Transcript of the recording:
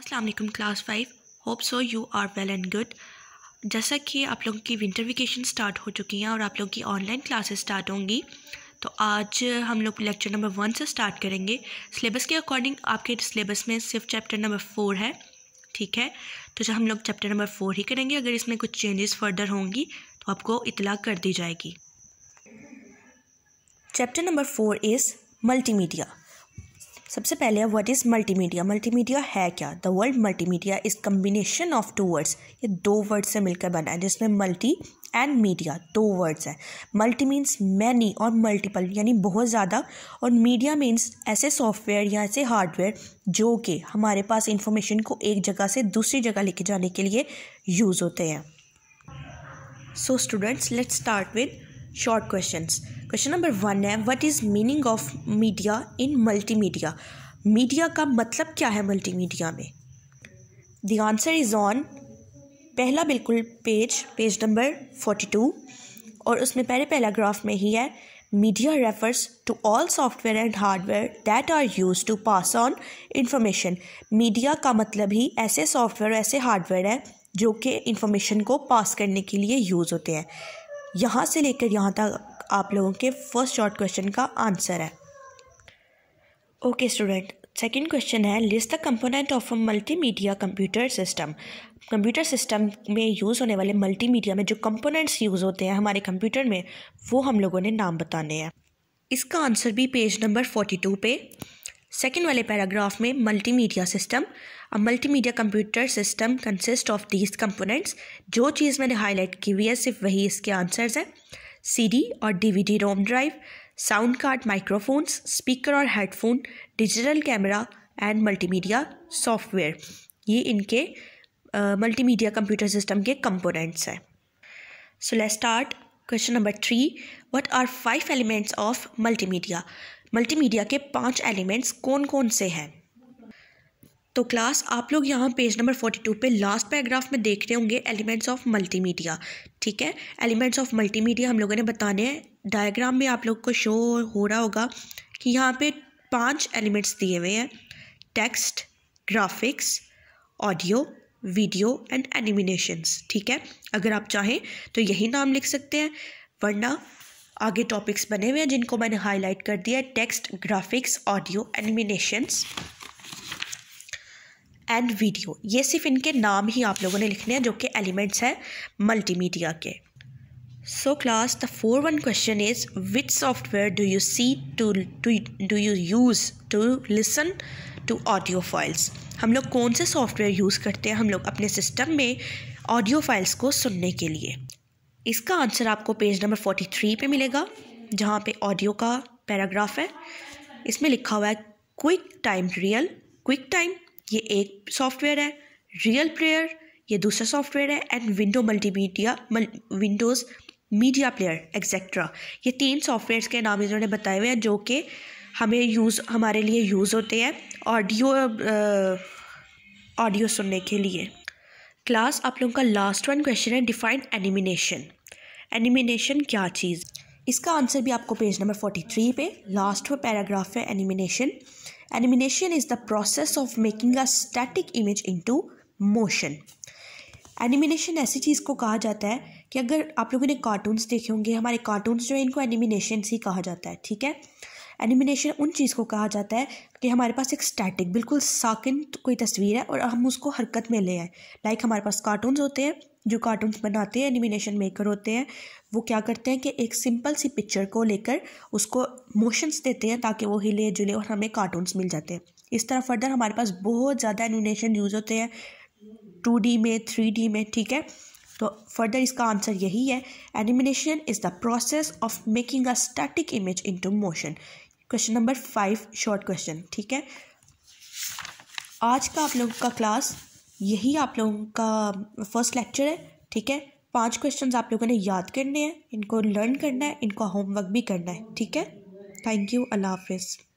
Aslam class five hope so you are well and good जैसा कि आप लोगों की विंटर वेकेशन स्टार्ट हो चुकी हैं और आप लोगों की ऑनलाइन क्लासेस स्टार्ट होंगी तो आज हम लोग लेक्चर नंबर वन से स्टार्ट करेंगे सिलेबस के अकॉर्डिंग आपके सिलेबस में सिर्फ चैप्टर नंबर फोर है ठीक है तो जो हम लोग चैप्टर नंबर फोर ही करेंगे अगर इसमें कुछ चेंजेस फर्दर होंगी तो आपको इतला कर दी जाएगी chapter number four is multimedia सबसे पहले है व्हाट इज़ मल्टीमीडिया मल्टीमीडिया है क्या the world multimedia is combination of two words ये दो वर्ड से मिलकर बना है जिसमें मल्टी एंड मीडिया दो वर्ड्स हैं मल्टी मीन्स मैनी और मल्टीपल यानी बहुत ज़्यादा और मीडिया मीन्स ऐसे सॉफ्टवेयर या ऐसे हार्डवेयर जो कि हमारे पास इंफॉर्मेशन को एक जगह से दूसरी जगह लेके जाने के लिए यूज़ होते हैं so students let's start with short questions question number one है what is meaning of media in multimedia media का मतलब क्या है मल्टीमीडिया में द आंसर इज़ ऑन पहला बिल्कुल page page number forty two और उसमें पहले पैराग्राफ में ही है media refers to all software and hardware that are use to pass on information media का मतलब ही ऐसे सॉफ्टवेयर ऐसे हार्डवेयर है जो कि इंफॉर्मेशन को पास करने के लिए यूज़ होते हैं यहाँ से लेकर यहाँ तक आप लोगों के फर्स्ट शॉर्ट क्वेश्चन का आंसर है ओके स्टूडेंट सेकेंड क्वेश्चन है list the component of a multimedia computer system computer system में यूज़ होने वाले मल्टीमीडिया में जो कंपोनेंट्स यूज़ होते हैं हमारे कंप्यूटर में वो हम लोगों ने नाम बताने हैं इसका आंसर भी पेज नंबर फोर्टी टू पे सेकेंड वाले पैराग्राफ में multimedia system a multimedia computer system consist of these components जो चीज़ मैंने हाईलाइट की हुई है सिर्फ वही इसके आंसर्स हैं सीडी और DVD ROM drive sound card microphones speaker और headphone digital camera and multimedia software ये इनके मल्टीमीडिया कंप्यूटर सिस्टम के कंपोनेंट्स हैं so let's start question number three what are five elements of multimedia multimedia के पांच elements कौन कौन से हैं तो क्लास आप लोग यहाँ पेज नंबर फोर्टी टू पे लास्ट पैराग्राफ में देख रहे होंगे एलिमेंट्स ऑफ मल्टीमीडिया ठीक है एलिमेंट्स ऑफ मल्टीमीडिया हम लोगों ने बताने हैं डायग्राम में आप लोग को शो हो रहा होगा कि यहाँ पे पांच एलिमेंट्स दिए हुए हैं text graphics audio video and animations ठीक है अगर आप चाहें तो यही नाम लिख सकते हैं वरना आगे टॉपिक्स बने हुए हैं जिनको मैंने हाईलाइट कर दिया है text graphics audio animations and video ये सिर्फ इनके नाम ही आप लोगों ने लिखने हैं जो कि एलिमेंट्स हैं मल्टीमीडिया के so class the four one question is which software do you see to to do you use to listen to audio files हम लोग कौन से सॉफ्टवेयर यूज़ करते हैं हम लोग अपने सिस्टम में ऑडियो फाइल्स को सुनने के लिए इसका आंसर आपको पेज नंबर फोर्टी थ्री पर मिलेगा जहाँ पे ऑडियो का पैराग्राफ है इसमें लिखा हुआ है quick time real quick time ये एक सॉफ्टवेयर है रियल प्लेयर ये दूसरा सॉफ्टवेयर है and window multimedia windows media player etcetera ये तीन सॉफ्टवेयर्स के नाम इन्होंने बताए हुए हैं जो कि हमें यूज़ हमारे लिए यूज़ होते हैं ऑडियो ऑडियो uh, सुनने के लिए क्लास आप लोगों का लास्ट वन क्वेश्चन है डिफाइन एनिमिनेशन एनिमिनेशन क्या चीज़ इसका आंसर भी आपको पेज नंबर फोर्टी थ्री पे लास्ट में पैराग्राफ है animation animation is the process of making a static image into motion animation ऐसी चीज़ को कहा जाता है कि अगर आप लोगों ने कार्टून्स देखे होंगे हमारे कार्टून्स जो है इनको एनिमिनेशन ही कहा जाता है ठीक है एनिमिनेशन उन चीज़ को कहा जाता है कि हमारे पास एक स्टैटिक बिल्कुल साकिन कोई तस्वीर है और हम उसको हरकत में ले आए लाइक हमारे पास कार्टून्स होते हैं जो कार्टून बनाते हैं एनिमिनेशन मेकर होते हैं वो क्या करते हैं कि एक सिंपल सी पिक्चर को लेकर उसको मोशंस देते हैं ताकि वो हिले जुले और हमें कार्टून्स मिल जाते हैं इस तरह फर्दर हमारे पास बहुत ज़्यादा एनिमेशन यूज़ होते हैं टू में थ्री में ठीक है तो फर्दर इसका आंसर यही है animation is the process of making a static image into motion question number five short question ठीक है आज का आप लोगों का क्लास यही आप लोगों का फर्स्ट लेक्चर है ठीक है पांच क्वेश्चंस आप लोगों ने याद करने हैं इनको लर्न करना है इनका होमवर्क भी करना है ठीक है थैंक यू अल्लाह हाफिज़